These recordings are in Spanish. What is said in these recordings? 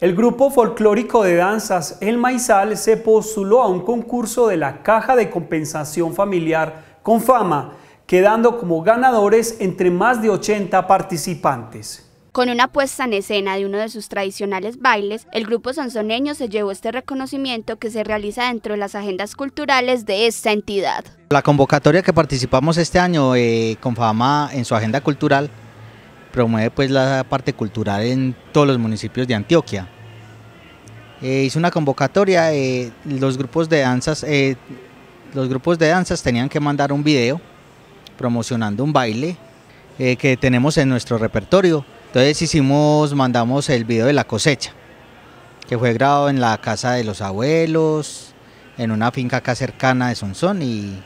El grupo folclórico de danzas El Maizal se postuló a un concurso de la Caja de Compensación Familiar con fama, quedando como ganadores entre más de 80 participantes. Con una puesta en escena de uno de sus tradicionales bailes, el grupo sansoneño se llevó este reconocimiento que se realiza dentro de las agendas culturales de esta entidad. La convocatoria que participamos este año eh, con fama en su agenda cultural promueve pues la parte cultural en todos los municipios de Antioquia. Eh, hizo una convocatoria, eh, los grupos de danzas, eh, los grupos de danzas tenían que mandar un video promocionando un baile que tenemos en nuestro repertorio. Entonces hicimos, mandamos el video de la cosecha, que fue grabado en la casa de los abuelos, en una finca acá cercana de Sonsón y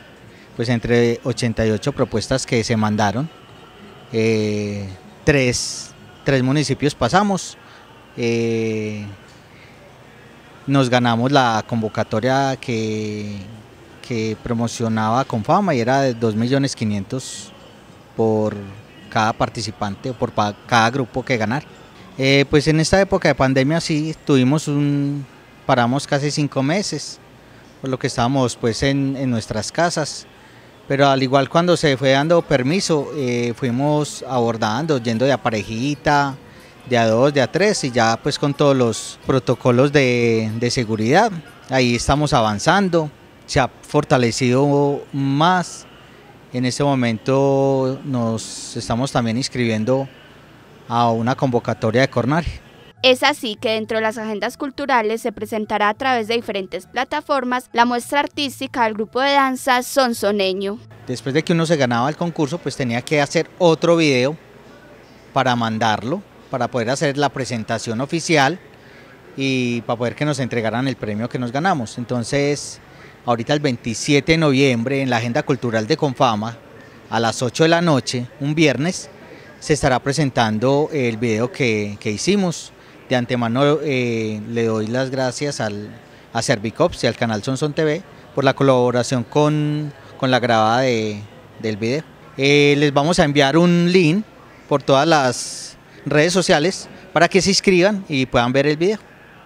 pues entre 88 propuestas que se mandaron tres, municipios pasamos. Eh, nos ganamos la convocatoria que, que promocionaba con fama y era de 2.500.000 por cada participante o por cada grupo que ganar. Eh, pues en esta época de pandemia sí tuvimos un, paramos casi cinco meses, por lo que estábamos pues en, en nuestras casas. Pero al igual cuando se fue dando permiso, eh, fuimos abordando, yendo de aparejita de a dos, de a tres y ya pues con todos los protocolos de, seguridad. Ahí estamos avanzando, se ha fortalecido más. En este momento nos estamos también inscribiendo a una convocatoria de Cornari. Es así que dentro de las agendas culturales se presentará a través de diferentes plataformas la muestra artística del grupo de danza Sonsoneño. Después de que uno se ganaba el concurso, pues tenía que hacer otro video para mandarlo, para poder hacer la presentación oficial y para poder que nos entregaran el premio que nos ganamos. Entonces, ahorita el 27 de noviembre en la Agenda Cultural de Confama, a las 8 de la noche, un viernes, se estará presentando el video que, que hicimos de antemano eh, le doy las gracias al, a Servicops y al canal Sonson TV por la colaboración con, la grabada del video. Eh, les vamos a enviar un link por todas las redes sociales para que se inscriban y puedan ver el video.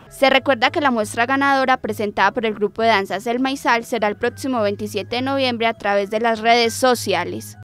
Se recuerda que la muestra ganadora presentada por el grupo de danzas El Maizal será el próximo 27 de noviembre a través de las redes sociales.